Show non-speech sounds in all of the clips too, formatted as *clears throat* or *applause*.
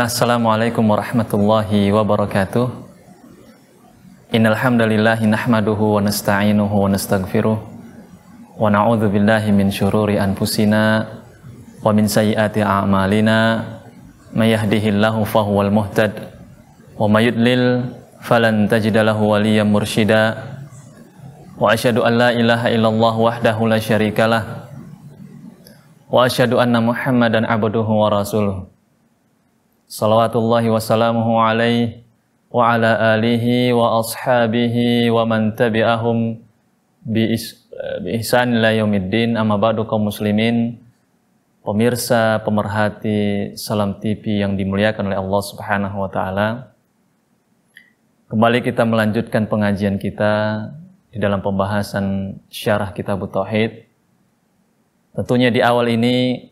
Bismillah, Assalamualaikum warahmatullahi wabarakatuh. Innalhamdulillahi nahmaduhu wa nasta'inuhu wa nastaghfiruh wa na'udzu billahi min syururi anfusina wa min sayyiati a'malina may yahdihillahu fahuwal muhtad wa may yudlil falan tajida lahu waliyan mursyida wa asyhadu an la ilaha illallah wahdahu la syarikalah wa asyhadu anna muhammadan abduhu wa rasuluh salawatullahi salamuhu alaih, wa ala alihi wa ashabihi wa man tabi'ahum bi, is, bi ihsan ila yaumiddin amma ba'du kaum muslimin pemirsa pemerhati Salam TV yang dimuliakan oleh Allah Subhanahu wa taala kembali kita melanjutkan pengajian kita di dalam pembahasan syarah kitab tauhid tentunya di awal ini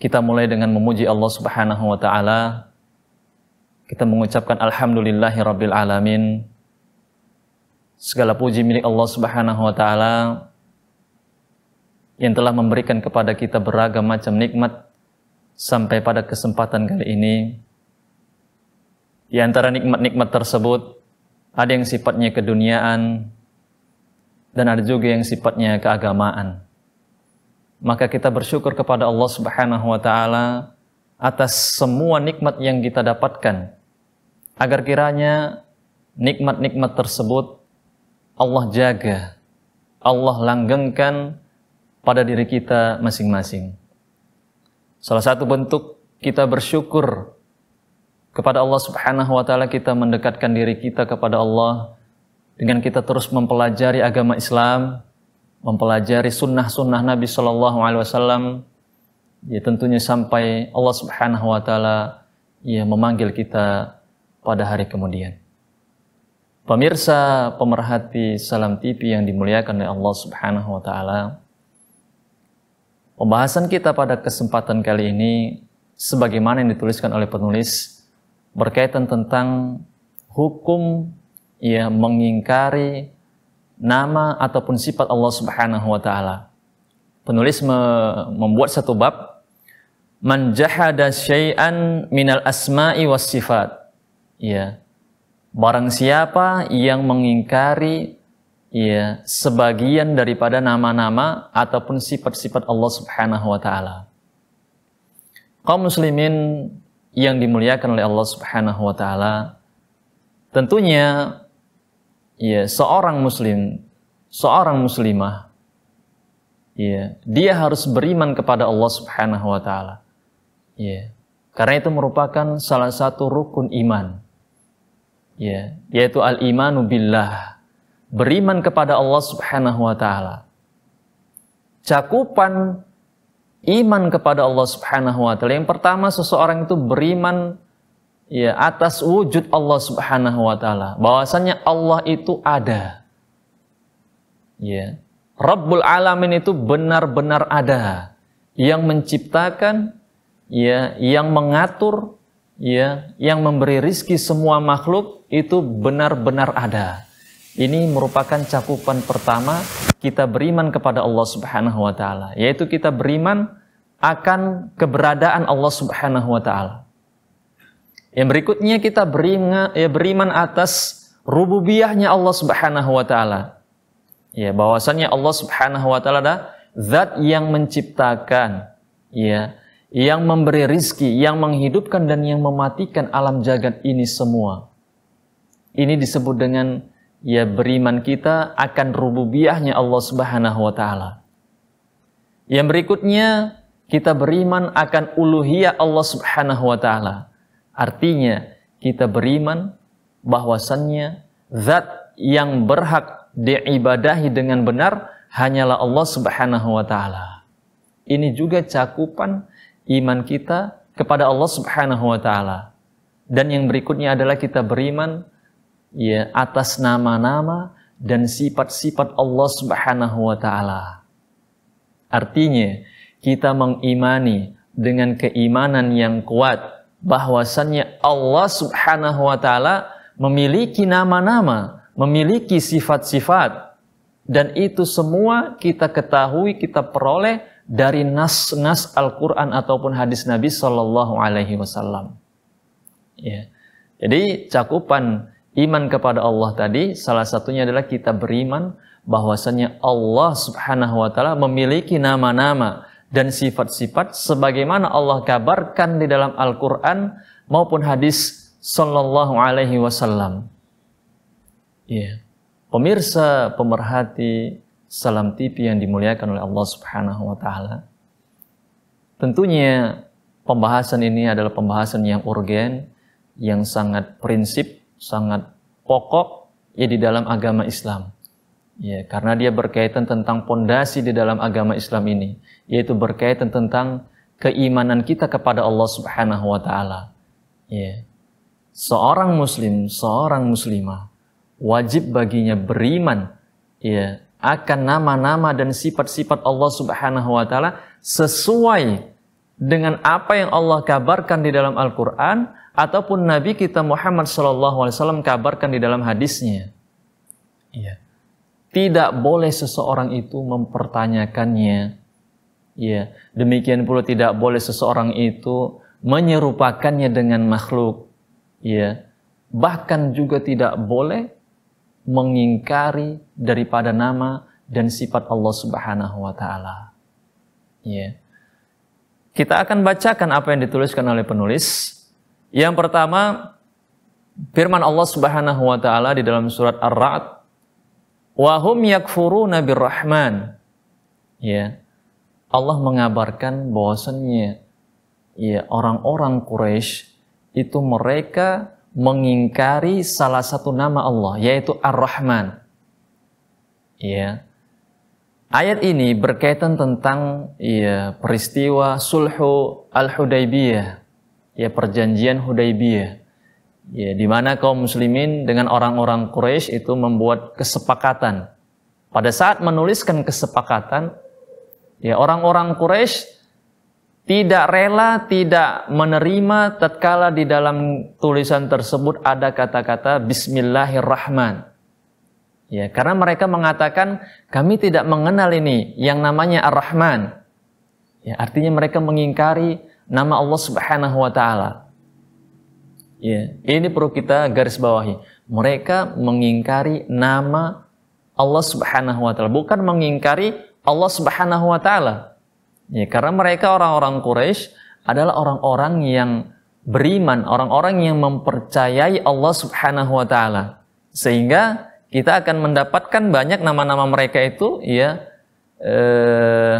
kita mulai dengan memuji Allah Subhanahu wa taala. Kita mengucapkan alhamdulillahirabbil alamin. Segala puji milik Allah Subhanahu wa taala yang telah memberikan kepada kita beragam macam nikmat sampai pada kesempatan kali ini. Di antara nikmat-nikmat tersebut ada yang sifatnya keduniaan dan ada juga yang sifatnya keagamaan maka kita bersyukur kepada Allah Subhanahu wa taala atas semua nikmat yang kita dapatkan agar kiranya nikmat-nikmat tersebut Allah jaga, Allah langgengkan pada diri kita masing-masing. Salah satu bentuk kita bersyukur kepada Allah Subhanahu wa taala kita mendekatkan diri kita kepada Allah dengan kita terus mempelajari agama Islam mempelajari sunnah-sunnah Nabi Shallallahu Alaihi Wasallam, ya tentunya sampai Allah Subhanahu Wa Taala ya memanggil kita pada hari kemudian. Pemirsa pemerhati Salam TV yang dimuliakan oleh Allah Subhanahu Wa Taala, pembahasan kita pada kesempatan kali ini sebagaimana yang dituliskan oleh penulis berkaitan tentang hukum ya mengingkari nama ataupun sifat Allah Subhanahu wa taala. Penulis me membuat satu bab man jahada syai'an minal asma'i was sifat. Ya. Barang siapa yang mengingkari ya sebagian daripada nama-nama ataupun sifat-sifat Allah Subhanahu wa taala. Kaum muslimin yang dimuliakan oleh Allah Subhanahu wa taala, tentunya ya seorang muslim, seorang muslimah ya dia harus beriman kepada Allah Subhanahu wa taala. Ya. Karena itu merupakan salah satu rukun iman. Ya, yaitu al-imanu billah. Beriman kepada Allah Subhanahu wa taala. Cakupan iman kepada Allah Subhanahu wa taala yang pertama seseorang itu beriman ya atas wujud Allah Subhanahu wa taala. Bahwasanya Allah itu ada. Ya. Rabbul alamin itu benar-benar ada yang menciptakan ya, yang mengatur ya, yang memberi rizki semua makhluk itu benar-benar ada. Ini merupakan cakupan pertama kita beriman kepada Allah Subhanahu wa taala, yaitu kita beriman akan keberadaan Allah Subhanahu wa taala. Yang berikutnya kita beriman, ya, beriman atas rububiyahnya Allah Subhanahu wa taala. Ya, bahwasanya Allah Subhanahu wa taala adalah zat yang menciptakan, ya, yang memberi rizki, yang menghidupkan dan yang mematikan alam jagat ini semua. Ini disebut dengan ya beriman kita akan rububiyahnya Allah Subhanahu wa taala. Yang berikutnya kita beriman akan uluhiyah Allah Subhanahu wa taala. Artinya kita beriman bahwasannya zat yang berhak diibadahi dengan benar hanyalah Allah Subhanahu wa taala. Ini juga cakupan iman kita kepada Allah Subhanahu wa taala. Dan yang berikutnya adalah kita beriman ya atas nama-nama dan sifat-sifat Allah Subhanahu wa taala. Artinya, kita mengimani dengan keimanan yang kuat bahwasannya Allah Subhanahu wa taala memiliki nama-nama, memiliki sifat-sifat dan itu semua kita ketahui, kita peroleh dari nas-nas Al-Qur'an ataupun hadis Nabi sallallahu alaihi wasallam. Ya. Jadi cakupan iman kepada Allah tadi salah satunya adalah kita beriman bahwasanya Allah Subhanahu wa taala memiliki nama-nama, dan sifat-sifat sebagaimana Allah kabarkan di dalam Al-Quran maupun hadis Sallallahu Alaihi Wasallam. Iya. Pemirsa, pemerhati, salam TV yang dimuliakan oleh Allah Subhanahu Wa Taala. Tentunya pembahasan ini adalah pembahasan yang urgen, yang sangat prinsip, sangat pokok ya di dalam agama Islam. Ya, karena dia berkaitan tentang pondasi di dalam agama Islam ini yaitu berkaitan tentang keimanan kita kepada Allah Subhanahu wa taala. Ya. Seorang muslim, seorang muslimah wajib baginya beriman ya akan nama-nama dan sifat-sifat Allah Subhanahu wa taala sesuai dengan apa yang Allah kabarkan di dalam Al-Qur'an ataupun nabi kita Muhammad SAW kabarkan di dalam hadisnya. Ya. Tidak boleh seseorang itu mempertanyakannya Ya, demikian pula tidak boleh seseorang itu menyerupakannya dengan makhluk. Ya, bahkan juga tidak boleh mengingkari daripada nama dan sifat Allah Subhanahu wa taala. Ya. Kita akan bacakan apa yang dituliskan oleh penulis. Yang pertama, firman Allah Subhanahu wa taala di dalam surat Ar-Ra'd, "Wa hum yakfuruna birrahman." Ya. Allah mengabarkan bahwasannya ya orang-orang Quraisy itu mereka mengingkari salah satu nama Allah yaitu Ar-Rahman. Ya. Ayat ini berkaitan tentang ya peristiwa Sulhu Al-Hudaibiyah. Ya perjanjian Hudaibiyah. Ya di mana kaum muslimin dengan orang-orang Quraisy itu membuat kesepakatan. Pada saat menuliskan kesepakatan, Ya, orang-orang Quraisy tidak rela, tidak menerima tatkala di dalam tulisan tersebut ada kata-kata bismillahirrahman. Ya, karena mereka mengatakan kami tidak mengenal ini yang namanya Ar-Rahman. Ya, artinya mereka mengingkari nama Allah Subhanahu wa taala. Ya, ini perlu kita garis bawahi. Mereka mengingkari nama Allah Subhanahu wa taala, bukan mengingkari Allah Subhanahu wa taala. Ya, karena mereka orang-orang Quraisy adalah orang-orang yang beriman, orang-orang yang mempercayai Allah Subhanahu wa taala. Sehingga kita akan mendapatkan banyak nama-nama mereka itu ya eh,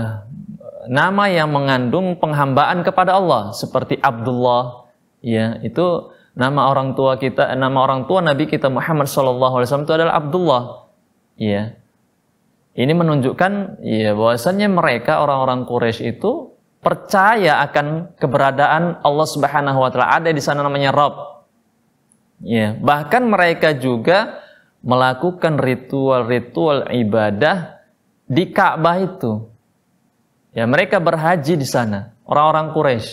nama yang mengandung penghambaan kepada Allah seperti Abdullah ya itu nama orang tua kita nama orang tua Nabi kita Muhammad SAW itu adalah Abdullah ya ini menunjukkan ya bahwasannya mereka orang-orang Quraisy itu percaya akan keberadaan Allah Subhanahu wa taala. Ada di sana namanya Rob. Ya, bahkan mereka juga melakukan ritual-ritual ibadah di Ka'bah itu. Ya, mereka berhaji di sana, orang-orang Quraisy.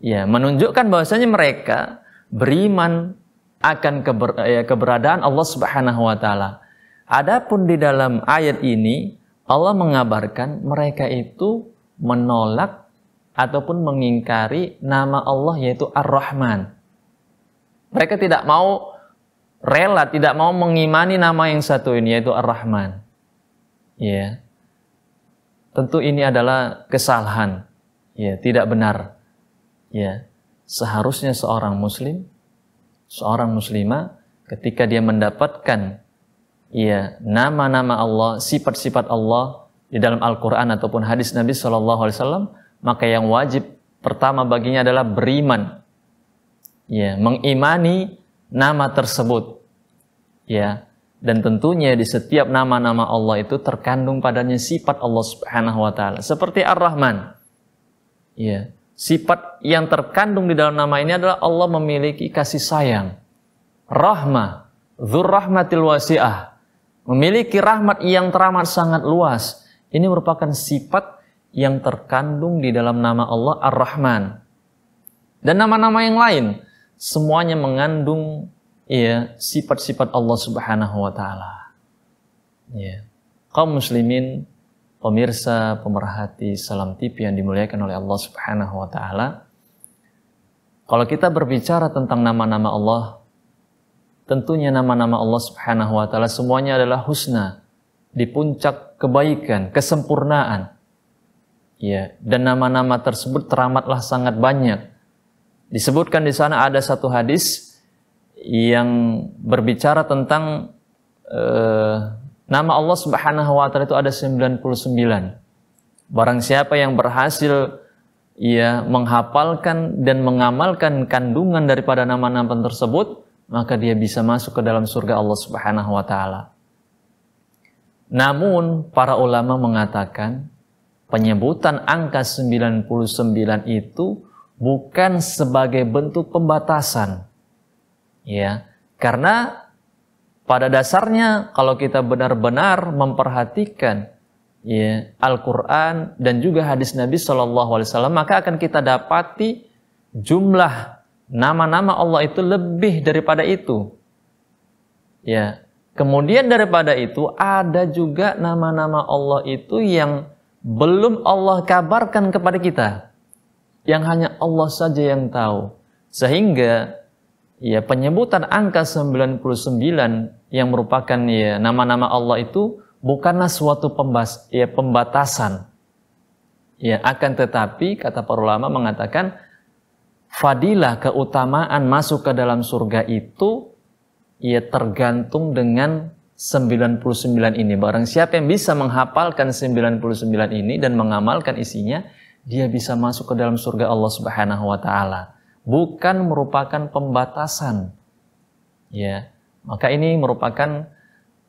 Ya, menunjukkan bahwasanya mereka beriman akan keber, ya, keberadaan Allah Subhanahu wa taala. Adapun di dalam ayat ini Allah mengabarkan mereka itu menolak ataupun mengingkari nama Allah yaitu Ar-Rahman. Mereka tidak mau rela, tidak mau mengimani nama yang satu ini yaitu Ar-Rahman. Ya. Tentu ini adalah kesalahan. Ya, tidak benar. Ya. Seharusnya seorang muslim, seorang muslimah ketika dia mendapatkan ya nama-nama Allah, sifat-sifat Allah di dalam Al-Qur'an ataupun hadis Nabi saw maka yang wajib pertama baginya adalah beriman. Ya, mengimani nama tersebut. Ya, dan tentunya di setiap nama-nama Allah itu terkandung padanya sifat Allah Subhanahu wa taala. Seperti Ar-Rahman. Ya, sifat yang terkandung di dalam nama ini adalah Allah memiliki kasih sayang, rahmah, dzurrahmatil wasi'ah memiliki rahmat yang teramat sangat luas. Ini merupakan sifat yang terkandung di dalam nama Allah Ar-Rahman. Dan nama-nama yang lain semuanya mengandung ya sifat-sifat Allah Subhanahu wa taala. Ya. Kaum muslimin, pemirsa, pemerhati Salam TV yang dimuliakan oleh Allah Subhanahu wa taala. Kalau kita berbicara tentang nama-nama Allah tentunya nama-nama Allah Subhanahu wa taala semuanya adalah husna, di puncak kebaikan, kesempurnaan. Ya, dan nama-nama tersebut teramatlah sangat banyak. Disebutkan di sana ada satu hadis yang berbicara tentang eh, nama Allah Subhanahu wa taala itu ada 99. Barang siapa yang berhasil ya menghafalkan dan mengamalkan kandungan daripada nama-nama tersebut, maka dia bisa masuk ke dalam surga Allah Subhanahu wa taala. Namun para ulama mengatakan penyebutan angka 99 itu bukan sebagai bentuk pembatasan. Ya, karena pada dasarnya kalau kita benar-benar memperhatikan ya Al-Qur'an dan juga hadis Nabi Shallallahu alaihi wasallam maka akan kita dapati jumlah Nama-nama Allah itu lebih daripada itu. Ya. Kemudian daripada itu ada juga nama-nama Allah itu yang belum Allah kabarkan kepada kita. Yang hanya Allah saja yang tahu. Sehingga ya penyebutan angka 99 yang merupakan ya nama-nama Allah itu bukanlah suatu pembas, ya, pembatasan. Ya, akan tetapi kata para ulama mengatakan fadilah keutamaan masuk ke dalam surga itu ya tergantung dengan 99 ini. Barang siapa yang bisa menghafalkan 99 ini dan mengamalkan isinya, dia bisa masuk ke dalam surga Allah Subhanahu wa taala. Bukan merupakan pembatasan. Ya. Maka ini merupakan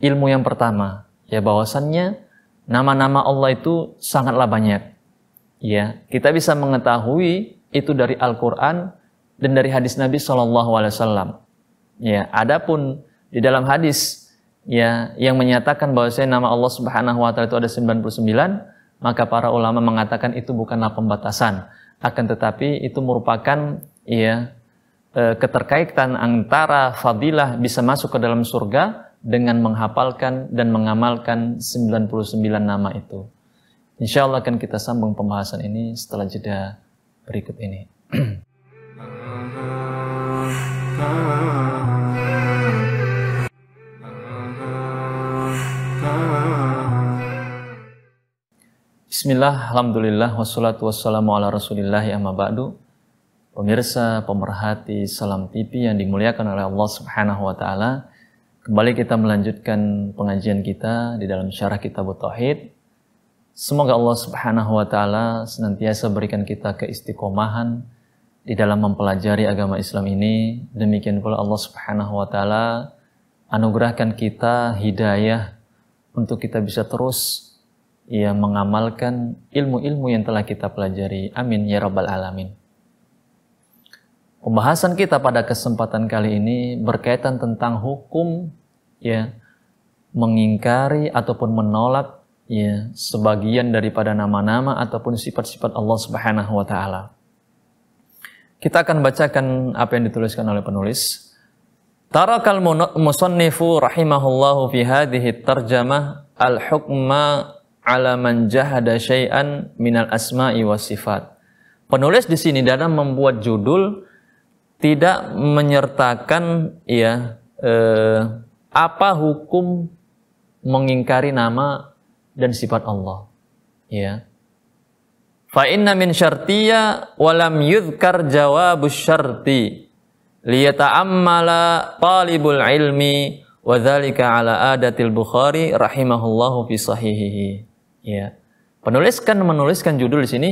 ilmu yang pertama, ya bahwasannya nama-nama Allah itu sangatlah banyak. Ya, kita bisa mengetahui itu dari Al-Qur'an dan dari hadis Nabi SAW. alaihi wasallam. Ya, adapun di dalam hadis ya yang menyatakan bahwa saya nama Allah Subhanahu wa taala itu ada 99, maka para ulama mengatakan itu bukanlah pembatasan, akan tetapi itu merupakan ya e, keterkaitan antara fadilah bisa masuk ke dalam surga dengan menghafalkan dan mengamalkan 99 nama itu. Insya Allah akan kita sambung pembahasan ini setelah jeda berikut ini. Bismillah, Alhamdulillah, wassalatu wassalamu ala rasulillah ya ba'du. Pemirsa, pemerhati, salam TV yang dimuliakan oleh Allah subhanahu wa ta'ala. Kembali kita melanjutkan pengajian kita di dalam syarah kitab Tauhid Semoga Allah Subhanahu wa taala senantiasa berikan kita keistiqomahan di dalam mempelajari agama Islam ini. Demikian pula Allah Subhanahu wa taala anugerahkan kita hidayah untuk kita bisa terus ya mengamalkan ilmu-ilmu yang telah kita pelajari. Amin ya rabbal alamin. Pembahasan kita pada kesempatan kali ini berkaitan tentang hukum ya mengingkari ataupun menolak ya sebagian daripada nama-nama ataupun sifat-sifat Allah Subhanahu wa taala. Kita akan bacakan apa yang dituliskan oleh penulis. Tarakal musannifu rahimahullahu fi hadhihi tarjamah al-hukma ala man jahada syai'an minal asma'i was sifat. Penulis di sini dalam membuat judul tidak menyertakan ya eh, apa hukum mengingkari nama dan sifat Allah. Ya. Fa inna min syartiya walam yudhkar jawabus syarti yata'ammala talibul ilmi wa dzalika ala adatil Bukhari rahimahullahu fi sahihihi. Ya. penuliskan menuliskan judul di sini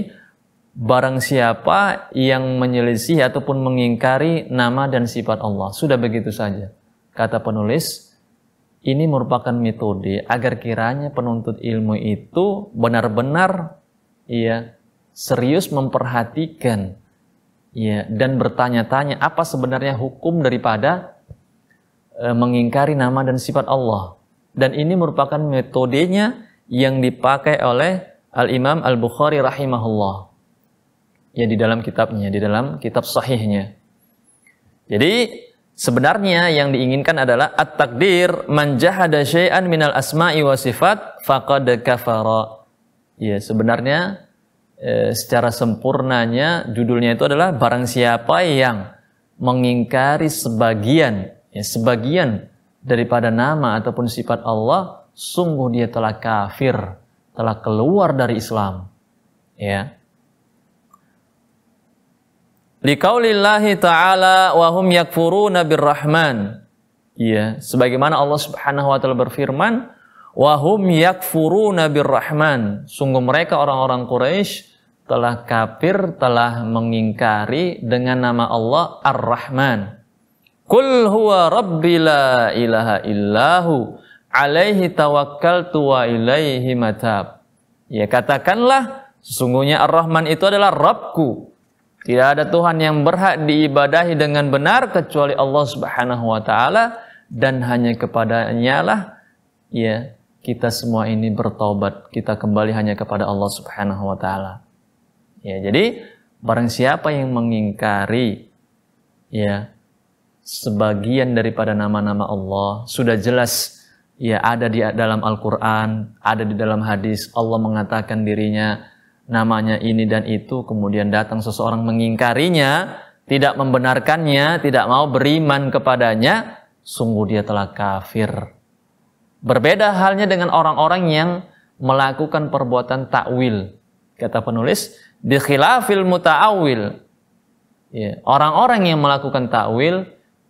barang siapa yang menyelisih ataupun mengingkari nama dan sifat Allah. Sudah begitu saja. Kata penulis, ini merupakan metode agar kiranya penuntut ilmu itu benar-benar ya serius memperhatikan ya dan bertanya-tanya apa sebenarnya hukum daripada e, mengingkari nama dan sifat Allah. Dan ini merupakan metodenya yang dipakai oleh Al-Imam Al-Bukhari rahimahullah. Ya di dalam kitabnya, di dalam kitab sahihnya. Jadi Sebenarnya yang diinginkan adalah at-takdir man jahada syai'an minal asma'i wa sifat faqad kafara. Ya, sebenarnya eh, secara sempurnanya judulnya itu adalah barang siapa yang mengingkari sebagian ya, sebagian daripada nama ataupun sifat Allah, sungguh dia telah kafir, telah keluar dari Islam. Ya. Liqaulillahi ta'ala wa hum yakfuruna birrahman. Iya, sebagaimana Allah Subhanahu wa taala berfirman, wa hum yakfuruna birrahman. Sungguh mereka orang-orang Quraisy telah kafir, telah mengingkari dengan nama Allah Ar-Rahman. Kul huwa rabbi la ilaha illahu alaihi tawakkaltu wa ilaihi matab. Ya katakanlah sesungguhnya Ar-Rahman itu adalah Rabbku tidak ada Tuhan yang berhak diibadahi dengan benar kecuali Allah Subhanahu wa taala dan hanya kepadanya lah ya kita semua ini bertobat, kita kembali hanya kepada Allah Subhanahu wa taala. Ya, jadi barang siapa yang mengingkari ya sebagian daripada nama-nama Allah sudah jelas ya ada di dalam Al-Qur'an, ada di dalam hadis Allah mengatakan dirinya namanya ini dan itu, kemudian datang seseorang mengingkarinya, tidak membenarkannya, tidak mau beriman kepadanya, sungguh dia telah kafir. Berbeda halnya dengan orang-orang yang melakukan perbuatan takwil. Kata penulis, bi khilafil muta'awil. Ya, orang-orang yang melakukan takwil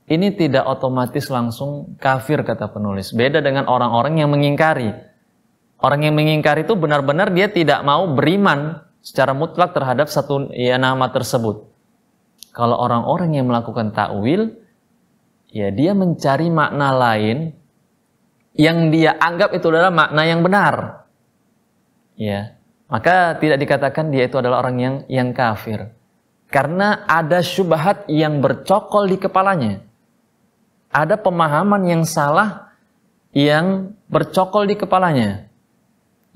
ini tidak otomatis langsung kafir kata penulis. Beda dengan orang-orang yang mengingkari. Orang yang mengingkari itu benar-benar dia tidak mau beriman secara mutlak terhadap satu ya, nama tersebut. Kalau orang-orang yang melakukan takwil, ya dia mencari makna lain yang dia anggap itu adalah makna yang benar. Ya, maka tidak dikatakan dia itu adalah orang yang yang kafir. Karena ada syubhat yang bercokol di kepalanya. Ada pemahaman yang salah yang bercokol di kepalanya.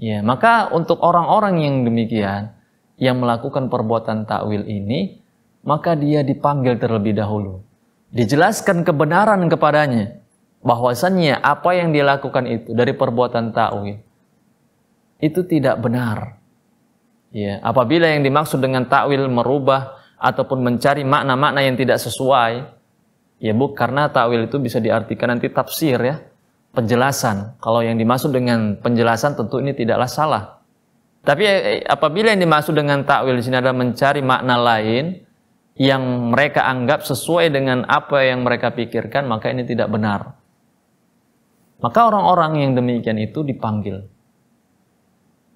Ya, maka untuk orang-orang yang demikian yang melakukan perbuatan takwil ini, maka dia dipanggil terlebih dahulu. Dijelaskan kebenaran kepadanya bahwasannya apa yang dilakukan itu dari perbuatan takwil itu tidak benar. Ya, apabila yang dimaksud dengan takwil merubah ataupun mencari makna-makna yang tidak sesuai, ya Bu, karena takwil itu bisa diartikan nanti tafsir ya penjelasan. Kalau yang dimaksud dengan penjelasan tentu ini tidaklah salah. Tapi eh, eh, apabila yang dimaksud dengan takwil di sini adalah mencari makna lain yang mereka anggap sesuai dengan apa yang mereka pikirkan, maka ini tidak benar. Maka orang-orang yang demikian itu dipanggil.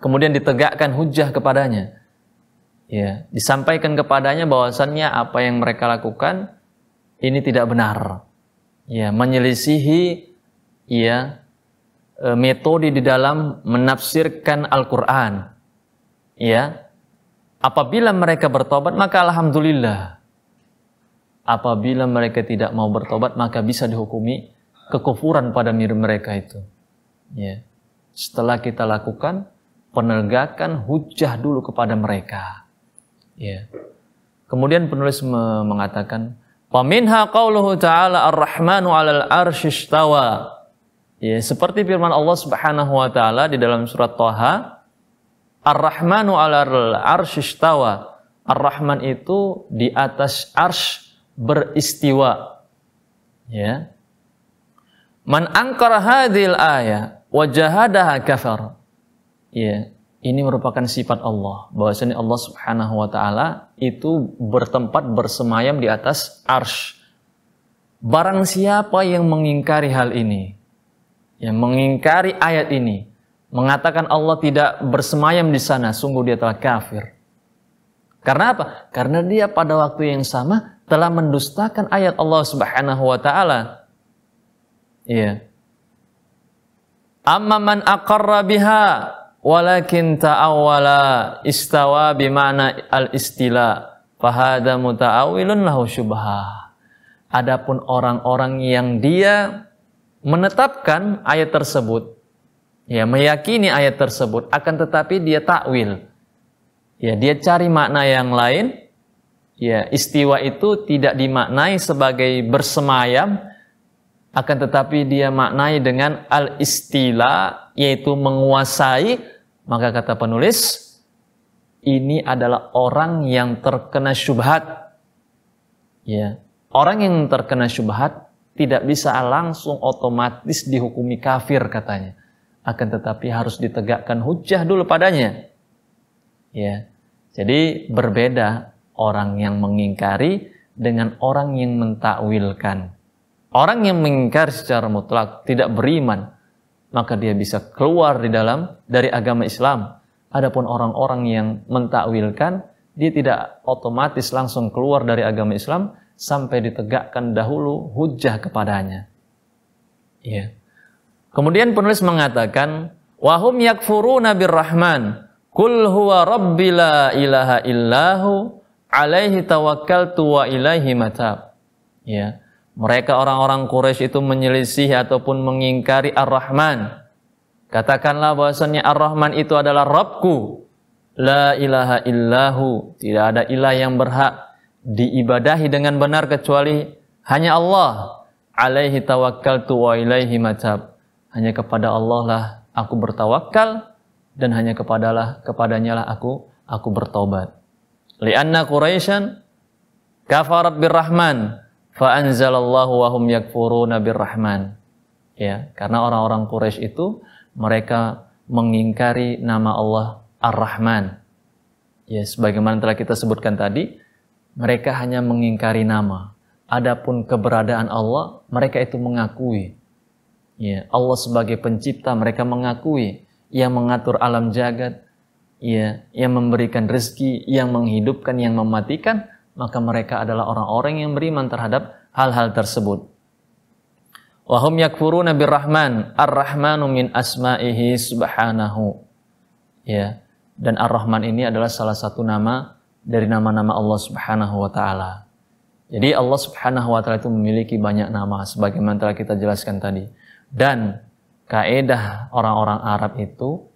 Kemudian ditegakkan hujah kepadanya. Ya, disampaikan kepadanya bahwasannya apa yang mereka lakukan ini tidak benar. Ya, menyelisihi ya metode di dalam menafsirkan Al-Qur'an. Ya. Apabila mereka bertobat maka alhamdulillah. Apabila mereka tidak mau bertobat maka bisa dihukumi kekufuran pada diri mereka itu. Ya. Setelah kita lakukan penegakan hujah dulu kepada mereka. Ya. Kemudian penulis mengatakan, "Paminha qawluhu ta'ala ar-Rahmanu 'alal Arshistawa. Ya, seperti firman Allah Subhanahu wa taala di dalam surat Thaha, Ar-Rahmanu 'alal arsyistawa. Ar-Rahman itu di atas arsy beristiwa. Ya. Man angkara hadhil ayah wa jahadaha kafar. Ya, ini merupakan sifat Allah. Bahwasanya Allah Subhanahu wa taala itu bertempat bersemayam di atas arsy. Barang siapa yang mengingkari hal ini, yang mengingkari ayat ini, mengatakan Allah tidak bersemayam di sana, sungguh dia telah kafir. Karena apa? Karena dia pada waktu yang sama telah mendustakan ayat Allah Subhanahu wa taala. Iya. Amma man aqarra biha walakin ta'awwala istawa bimana al-istila fahada muta'awilun lahu syubha. Adapun orang-orang yang dia menetapkan ayat tersebut, ya meyakini ayat tersebut, akan tetapi dia takwil. Ya, dia cari makna yang lain. Ya, istiwa itu tidak dimaknai sebagai bersemayam, akan tetapi dia maknai dengan al-istila, yaitu menguasai. Maka kata penulis, ini adalah orang yang terkena syubhat. Ya, orang yang terkena syubhat tidak bisa langsung otomatis dihukumi kafir katanya. Akan tetapi harus ditegakkan hujah dulu padanya. Ya. Jadi berbeda orang yang mengingkari dengan orang yang mentakwilkan. Orang yang mengingkari secara mutlak tidak beriman, maka dia bisa keluar di dalam dari agama Islam. Adapun orang-orang yang mentakwilkan, dia tidak otomatis langsung keluar dari agama Islam, sampai ditegakkan dahulu hujah kepadanya. Ya. Kemudian penulis mengatakan, "Wahum yakfuruna birrahman, kul huwa rabbi ilaha illahu, alaihi tawakkaltu wa ilaihi matab." Ya. Mereka orang-orang Quraisy itu menyelisih ataupun mengingkari Ar-Rahman. Katakanlah bahwasanya Ar-Rahman itu adalah Rabbku. La ilaha illahu. Tidak ada ilah yang berhak diibadahi dengan benar kecuali hanya Allah. Alaihi tawakkaltu wa ilaihi matab. Hanya kepada Allah lah aku bertawakal dan hanya kepadalah kepadanya lah aku aku bertobat. Lianna Quraisyan kafarat birrahman fa anzalallahu wa hum yakfuruna birrahman. Ya, karena orang-orang Quraisy itu mereka mengingkari nama Allah Ar-Rahman. Ya, sebagaimana telah kita sebutkan tadi, mereka hanya mengingkari nama. Adapun keberadaan Allah, mereka itu mengakui. Ya, Allah sebagai pencipta mereka mengakui yang mengatur alam jagat, ya, yang memberikan rezeki, yang menghidupkan, yang mematikan, maka mereka adalah orang-orang yang beriman terhadap hal-hal tersebut. Wahum yakfuruna birrahman, ar-rahmanu min asma'ihi subhanahu. Ya, dan ar-rahman ini adalah salah satu nama dari nama-nama Allah Subhanahu wa taala. Jadi Allah Subhanahu wa taala itu memiliki banyak nama sebagaimana telah kita jelaskan tadi. Dan kaedah orang-orang Arab itu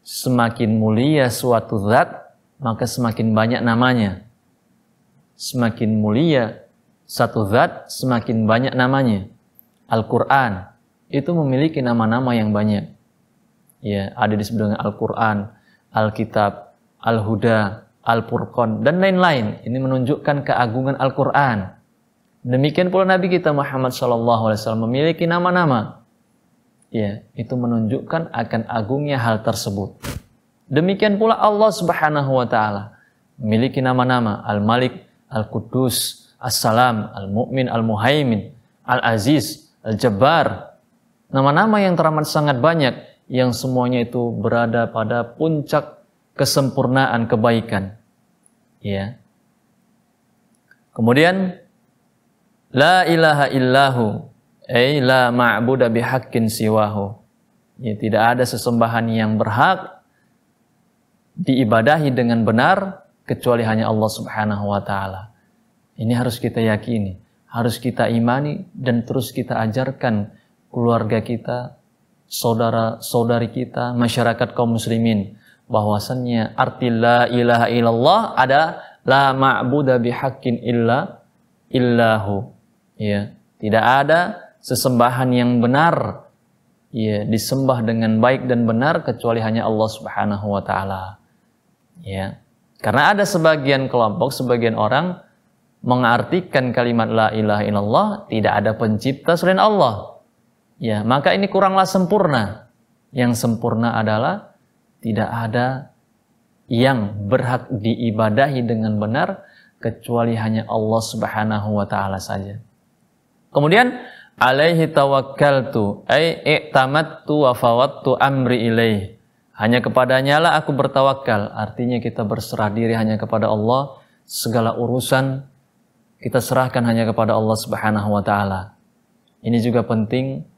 semakin mulia suatu zat maka semakin banyak namanya. Semakin mulia satu zat semakin banyak namanya. Al-Qur'an itu memiliki nama-nama yang banyak. Ya, ada disebut dengan Al-Qur'an, Al-Kitab, Al-Huda, Al-Furqan dan lain-lain. Ini menunjukkan keagungan Al-Qur'an. Demikian pula Nabi kita Muhammad sallallahu alaihi wasallam memiliki nama-nama. Ya, itu menunjukkan akan agungnya hal tersebut. Demikian pula Allah Subhanahu wa taala memiliki nama-nama Al-Malik, al quddus As-Salam, Al-Mu'min, Al-Muhaimin, Al-Aziz, Al-Jabbar. Nama-nama yang teramat sangat banyak yang semuanya itu berada pada puncak kesempurnaan kebaikan. Ya. Kemudian la ilaha illahu ay la ma'budu bihaqqin siwahu. Ya, tidak ada sesembahan yang berhak diibadahi dengan benar kecuali hanya Allah Subhanahu wa taala. Ini harus kita yakini, harus kita imani dan terus kita ajarkan keluarga kita, saudara-saudari kita, masyarakat kaum muslimin bahwasannya arti la ilaha illallah ada la ma'budu bihaqqin illa illahu ya tidak ada sesembahan yang benar ya disembah dengan baik dan benar kecuali hanya Allah Subhanahu wa taala ya karena ada sebagian kelompok sebagian orang mengartikan kalimat la ilaha illallah tidak ada pencipta selain Allah ya maka ini kuranglah sempurna yang sempurna adalah tidak ada yang berhak diibadahi dengan benar kecuali hanya Allah Subhanahu wa taala saja. Kemudian alaihi tawakkaltu ai i'tamattu wa fawattu amri ilaih. Hanya kepadanya aku bertawakal. Artinya kita berserah diri hanya kepada Allah. Segala urusan kita serahkan hanya kepada Allah Subhanahu wa taala. Ini juga penting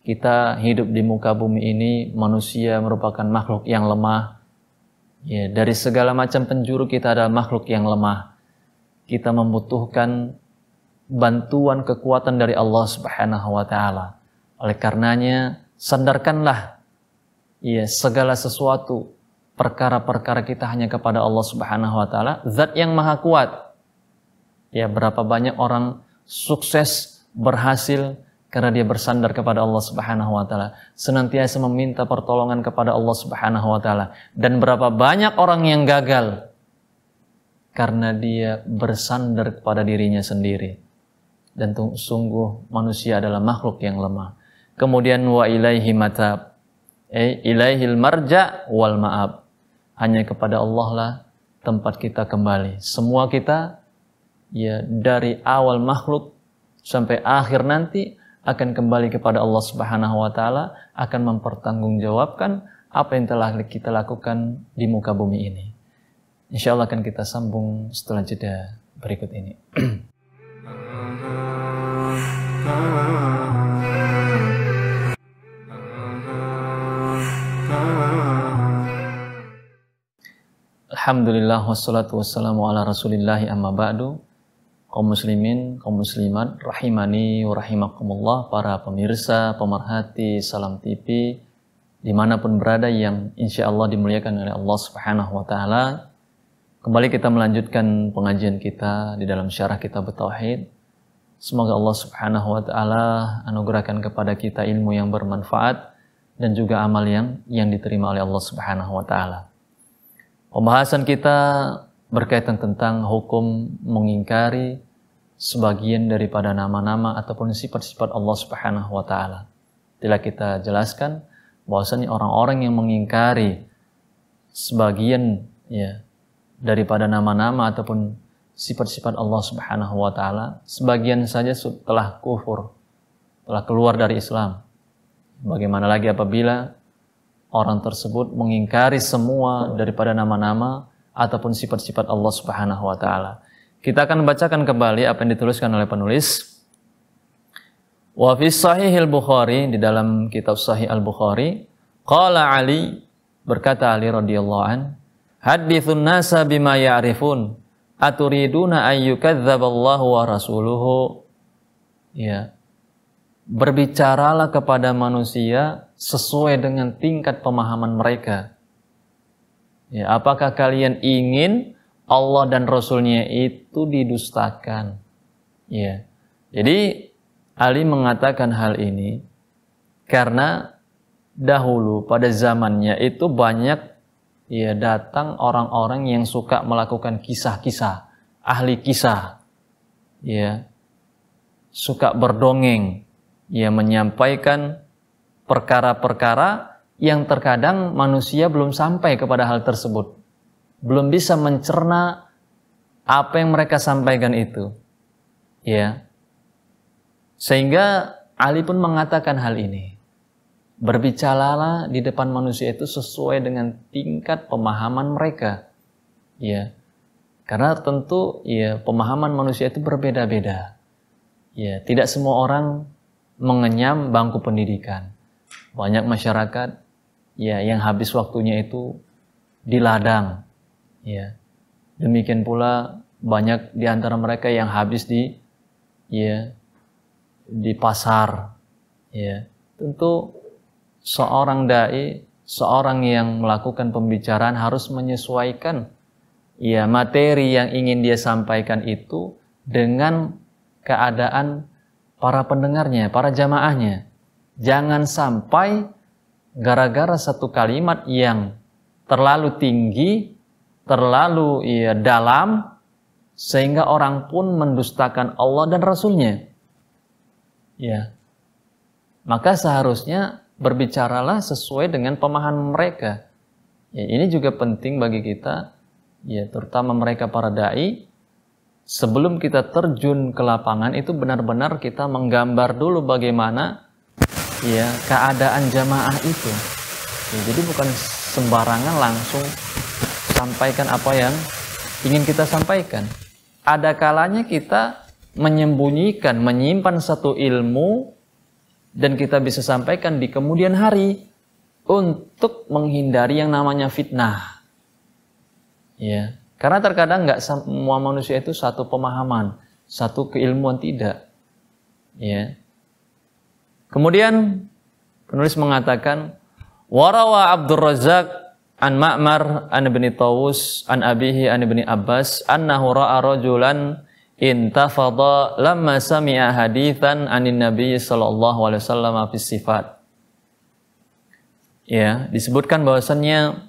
kita hidup di muka bumi ini manusia merupakan makhluk yang lemah. Ya, dari segala macam penjuru kita ada makhluk yang lemah. Kita membutuhkan bantuan kekuatan dari Allah Subhanahu wa taala. Oleh karenanya, sandarkanlah ya segala sesuatu perkara-perkara kita hanya kepada Allah Subhanahu wa taala, zat yang maha kuat. Ya, berapa banyak orang sukses, berhasil, karena dia bersandar kepada Allah Subhanahu wa taala, senantiasa meminta pertolongan kepada Allah Subhanahu wa taala. Dan berapa banyak orang yang gagal karena dia bersandar kepada dirinya sendiri. Dan sungguh manusia adalah makhluk yang lemah. Kemudian wa ilaihi matab. Eh, ilaihil marja wal ma'ab. Hanya kepada Allah lah tempat kita kembali. Semua kita ya dari awal makhluk sampai akhir nanti akan kembali kepada Allah Subhanahu wa taala, akan mempertanggungjawabkan apa yang telah kita lakukan di muka bumi ini. Insya Allah akan kita sambung setelah jeda berikut ini. *clears throat* Alhamdulillah wassalatu wassalamu ala Rasulillah amma ba'du kaum muslimin, kaum muslimat, rahimani wa rahimakumullah, para pemirsa, pemerhati, salam TV, dimanapun berada yang insya Allah dimuliakan oleh Allah Subhanahu wa Ta'ala. Kembali kita melanjutkan pengajian kita di dalam syarah kita bertauhid. Semoga Allah Subhanahu wa Ta'ala anugerahkan kepada kita ilmu yang bermanfaat dan juga amal yang yang diterima oleh Allah Subhanahu wa Ta'ala. Pembahasan kita berkaitan tentang hukum mengingkari sebagian daripada nama-nama ataupun sifat-sifat Allah Subhanahu wa taala. Telah kita jelaskan bahwasanya orang-orang yang mengingkari sebagian ya daripada nama-nama ataupun sifat-sifat Allah Subhanahu wa taala, sebagian saja telah kufur, telah keluar dari Islam. Bagaimana lagi apabila orang tersebut mengingkari semua daripada nama-nama ataupun sifat-sifat Allah Subhanahu wa taala. Kita akan bacakan kembali apa yang dituliskan oleh penulis. Wa fi sahih al-Bukhari di dalam kitab sahih al-Bukhari, qala Ali berkata Ali radhiyallahu an, "Hadithun nasa bima ya'rifun, aturiduna ayyukadzdzaballahu wa rasuluhu?" Ya. Berbicaralah kepada manusia sesuai dengan tingkat pemahaman mereka Ya, apakah kalian ingin Allah dan Rasulnya itu didustakan? Ya. Jadi Ali mengatakan hal ini karena dahulu pada zamannya itu banyak ya datang orang-orang yang suka melakukan kisah-kisah, ahli kisah. Ya. Suka berdongeng, ya menyampaikan perkara-perkara yang terkadang manusia belum sampai kepada hal tersebut. Belum bisa mencerna apa yang mereka sampaikan itu. Ya. Sehingga Ali pun mengatakan hal ini. Berbicaralah di depan manusia itu sesuai dengan tingkat pemahaman mereka. Ya. Karena tentu ya pemahaman manusia itu berbeda-beda. Ya, tidak semua orang mengenyam bangku pendidikan. Banyak masyarakat ya yang habis waktunya itu di ladang ya demikian pula banyak di antara mereka yang habis di ya di pasar ya tentu seorang dai seorang yang melakukan pembicaraan harus menyesuaikan ya materi yang ingin dia sampaikan itu dengan keadaan para pendengarnya para jamaahnya jangan sampai gara-gara satu kalimat yang terlalu tinggi, terlalu ya, dalam, sehingga orang pun mendustakan Allah dan Rasulnya. Ya, maka seharusnya berbicaralah sesuai dengan pemahaman mereka. Ya, ini juga penting bagi kita, ya terutama mereka para dai. Sebelum kita terjun ke lapangan itu benar-benar kita menggambar dulu bagaimana ya keadaan jamaah itu. Ya, jadi bukan sembarangan langsung sampaikan apa yang ingin kita sampaikan. Ada kalanya kita menyembunyikan, menyimpan satu ilmu dan kita bisa sampaikan di kemudian hari untuk menghindari yang namanya fitnah. Ya, karena terkadang nggak semua manusia itu satu pemahaman, satu keilmuan tidak. Ya, Kemudian penulis mengatakan warawa Abdul Razak an Ma'mar an Ibni Tawus an Abihi an Ibni Abbas annahu ra'a rajulan Intafada lamma sami'a hadithan anin Nabi sallallahu alaihi wasallam fi sifat. Ya, disebutkan bahwasannya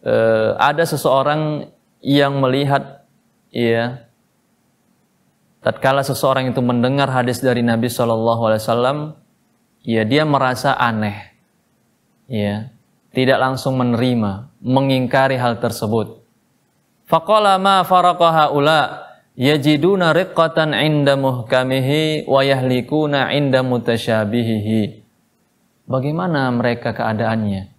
uh, ada seseorang yang melihat ya tatkala seseorang itu mendengar hadis dari Nabi Shallallahu Alaihi Wasallam, ya dia merasa aneh, ya tidak langsung menerima, mengingkari hal tersebut. Fakola ma faraqaha ula yajiduna riqqatan inda muhkamihi wa yahlikuna inda mutasyabihihi. Bagaimana mereka keadaannya?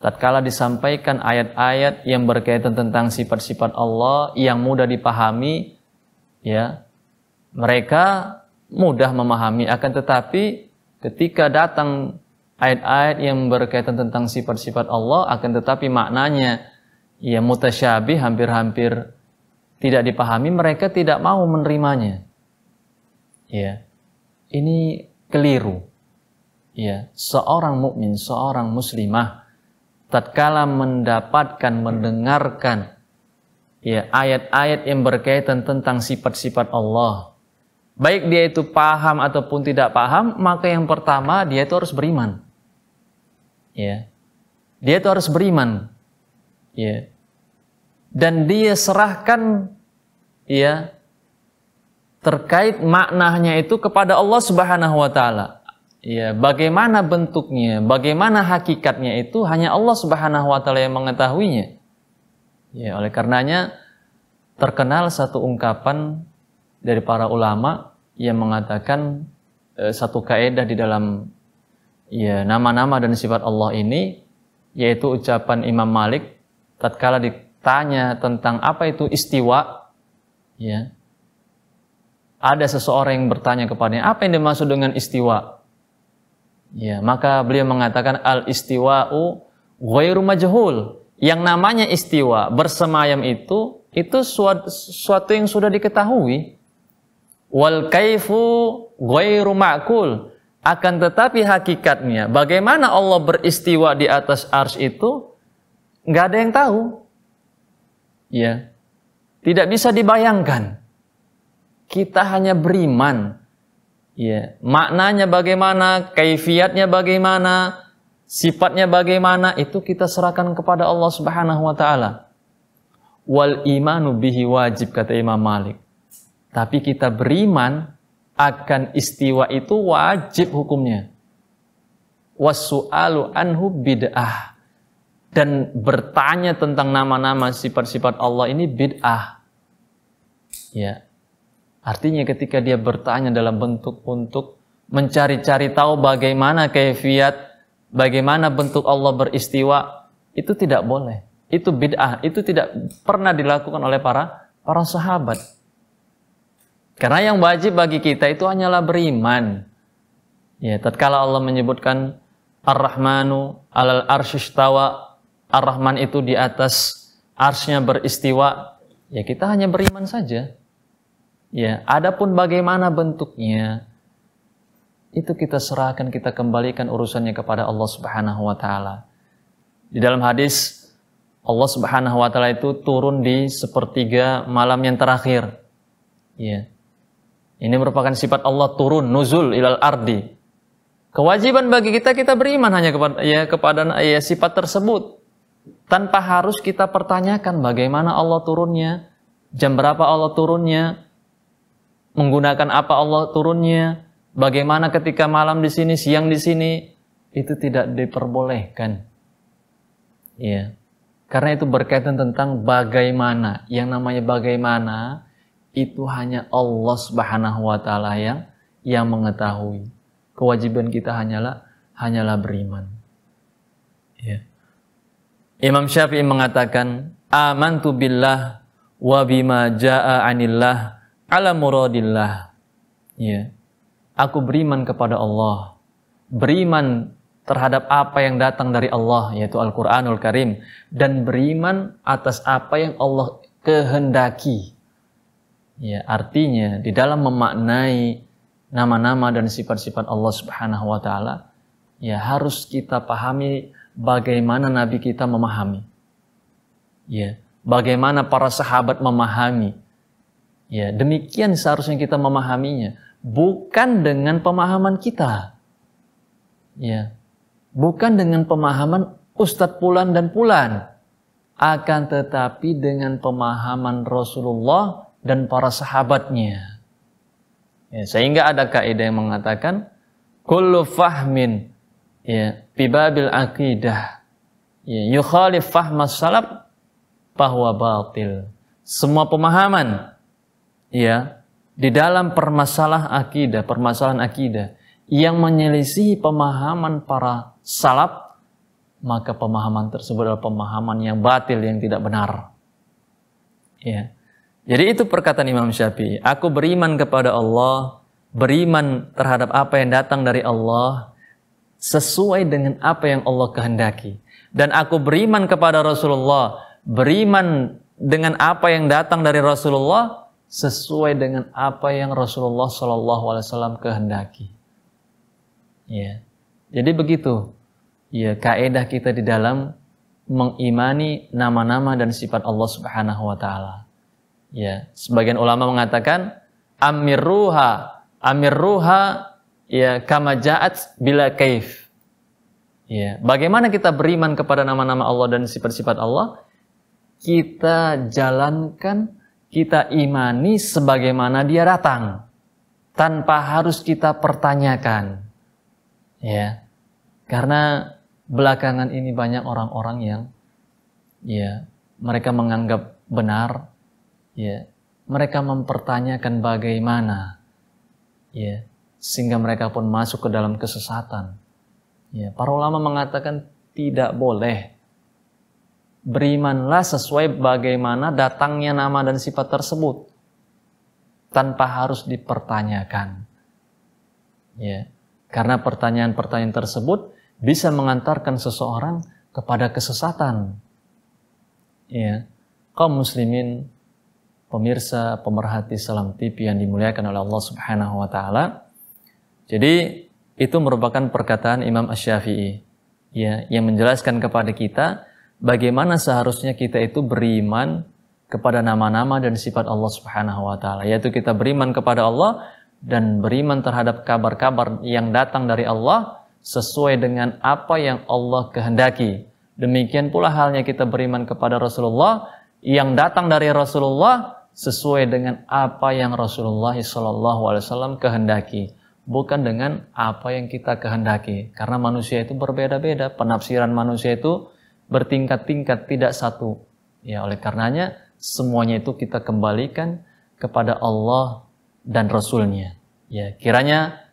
Tatkala disampaikan ayat-ayat yang berkaitan tentang sifat-sifat Allah yang mudah dipahami, ya, mereka mudah memahami akan tetapi ketika datang ayat-ayat yang berkaitan tentang sifat-sifat Allah akan tetapi maknanya ya mutasyabih hampir-hampir tidak dipahami mereka tidak mau menerimanya ya ini keliru ya seorang mukmin seorang muslimah tatkala mendapatkan mendengarkan ya ayat-ayat yang berkaitan tentang sifat-sifat Allah Baik dia itu paham ataupun tidak paham, maka yang pertama dia itu harus beriman. Ya. Dia itu harus beriman. Ya. Dan dia serahkan ya terkait maknanya itu kepada Allah Subhanahu wa taala. Ya, bagaimana bentuknya, bagaimana hakikatnya itu hanya Allah Subhanahu wa taala yang mengetahuinya. Ya, oleh karenanya terkenal satu ungkapan dari para ulama yang mengatakan eh, satu kaidah di dalam ya nama-nama dan sifat Allah ini yaitu ucapan Imam Malik tatkala ditanya tentang apa itu istiwa ya ada seseorang yang bertanya kepadanya apa yang dimaksud dengan istiwa ya maka beliau mengatakan al istiwa'u ghairu majhul yang namanya istiwa bersemayam itu itu suatu, suatu yang sudah diketahui wal kaifu ghairu ma'kul akan tetapi hakikatnya bagaimana Allah beristiwa di atas ars itu nggak ada yang tahu ya tidak bisa dibayangkan kita hanya beriman ya maknanya bagaimana kaifiatnya bagaimana sifatnya bagaimana itu kita serahkan kepada Allah Subhanahu wa taala wal imanu bihi wajib kata Imam Malik tapi kita beriman akan istiwa itu wajib hukumnya. Wasu'alu anhu bid'ah. Dan bertanya tentang nama-nama sifat-sifat Allah ini bid'ah. Ya. Artinya ketika dia bertanya dalam bentuk untuk mencari-cari tahu bagaimana kaifiat, bagaimana bentuk Allah beristiwa, itu tidak boleh. Itu bid'ah, itu tidak pernah dilakukan oleh para para sahabat. Karena yang wajib bagi kita itu hanyalah beriman. Ya, tatkala Allah menyebutkan Ar-Rahmanu alal arsyistawa, Ar-Rahman itu di atas arsnya beristiwa, ya kita hanya beriman saja. Ya, adapun bagaimana bentuknya, itu kita serahkan, kita kembalikan urusannya kepada Allah Subhanahu wa taala. Di dalam hadis Allah Subhanahu wa taala itu turun di sepertiga malam yang terakhir. Ya. Ini merupakan sifat Allah turun nuzul ilal ardi. Kewajiban bagi kita kita beriman hanya kepada ya kepada ya, sifat tersebut tanpa harus kita pertanyakan bagaimana Allah turunnya, jam berapa Allah turunnya, menggunakan apa Allah turunnya, bagaimana ketika malam di sini, siang di sini, itu tidak diperbolehkan. Ya. Karena itu berkaitan tentang bagaimana, yang namanya bagaimana itu hanya Allah Subhanahu wa taala yang yang mengetahui. Kewajiban kita hanyalah hanyalah beriman. Ya. Imam Syafi'i mengatakan, "Amantu billah wa bima jaa anillah ala muradillah." Ya. Aku beriman kepada Allah. Beriman terhadap apa yang datang dari Allah yaitu Al-Qur'anul Karim dan beriman atas apa yang Allah kehendaki ya artinya di dalam memaknai nama-nama dan sifat-sifat Allah Subhanahu wa taala ya harus kita pahami bagaimana nabi kita memahami ya bagaimana para sahabat memahami ya demikian seharusnya kita memahaminya bukan dengan pemahaman kita ya bukan dengan pemahaman Ustadz Pulan dan Pulan akan tetapi dengan pemahaman Rasulullah dan para sahabatnya. Ya, sehingga ada kaidah yang mengatakan kullu fahmin ya bibabil aqidah ya yukhalif fahma salaf bahwa batil. Semua pemahaman ya di dalam permasalahan akidah, permasalahan akidah yang menyelisih pemahaman para salaf maka pemahaman tersebut adalah pemahaman yang batil yang tidak benar. Ya. Jadi itu perkataan Imam Syafi'i. Aku beriman kepada Allah, beriman terhadap apa yang datang dari Allah, sesuai dengan apa yang Allah kehendaki. Dan aku beriman kepada Rasulullah, beriman dengan apa yang datang dari Rasulullah, sesuai dengan apa yang Rasulullah saw kehendaki. Ya, jadi begitu. Ya, kaedah kita di dalam mengimani nama-nama dan sifat Allah Subhanahu Wa Taala. Ya, sebagian ulama mengatakan amir ruha amir ruha ya kama ja'at bila kaif. Ya, bagaimana kita beriman kepada nama-nama Allah dan sifat-sifat Allah? Kita jalankan, kita imani sebagaimana dia datang tanpa harus kita pertanyakan. Ya. Karena belakangan ini banyak orang-orang yang ya mereka menganggap benar ya mereka mempertanyakan bagaimana ya sehingga mereka pun masuk ke dalam kesesatan ya para ulama mengatakan tidak boleh berimanlah sesuai bagaimana datangnya nama dan sifat tersebut tanpa harus dipertanyakan ya karena pertanyaan-pertanyaan tersebut bisa mengantarkan seseorang kepada kesesatan ya kaum muslimin pemirsa pemerhati Salam TV yang dimuliakan oleh Allah Subhanahu wa taala. Jadi itu merupakan perkataan Imam Asy-Syafi'i ya yang menjelaskan kepada kita bagaimana seharusnya kita itu beriman kepada nama-nama dan sifat Allah Subhanahu wa taala yaitu kita beriman kepada Allah dan beriman terhadap kabar-kabar yang datang dari Allah sesuai dengan apa yang Allah kehendaki. Demikian pula halnya kita beriman kepada Rasulullah yang datang dari Rasulullah sesuai dengan apa yang Rasulullah SAW kehendaki, bukan dengan apa yang kita kehendaki. Karena manusia itu berbeda-beda, penafsiran manusia itu bertingkat-tingkat, tidak satu. Ya, oleh karenanya semuanya itu kita kembalikan kepada Allah dan Rasulnya. Ya, kiranya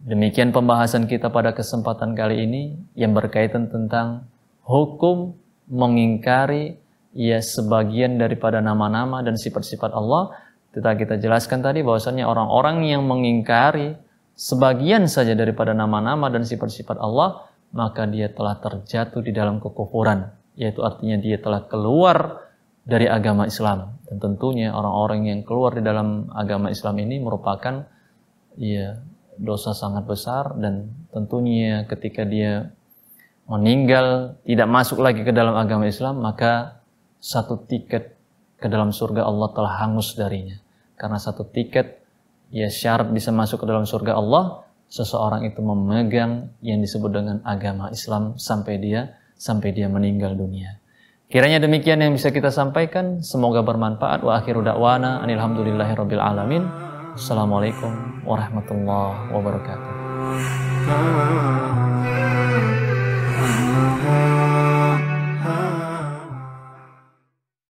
demikian pembahasan kita pada kesempatan kali ini yang berkaitan tentang hukum mengingkari ya sebagian daripada nama-nama dan sifat-sifat Allah. Kita kita jelaskan tadi bahwasannya orang-orang yang mengingkari sebagian saja daripada nama-nama dan sifat-sifat Allah, maka dia telah terjatuh di dalam kekufuran. Yaitu artinya dia telah keluar dari agama Islam. Dan tentunya orang-orang yang keluar di dalam agama Islam ini merupakan ya dosa sangat besar dan tentunya ketika dia meninggal tidak masuk lagi ke dalam agama Islam maka satu tiket ke dalam surga Allah telah hangus darinya. Karena satu tiket, ya syarat bisa masuk ke dalam surga Allah, seseorang itu memegang yang disebut dengan agama Islam sampai dia sampai dia meninggal dunia. Kiranya demikian yang bisa kita sampaikan. Semoga bermanfaat. Wa akhiru da'wana. Anilhamdulillahirabbil alamin. Assalamualaikum warahmatullahi wabarakatuh.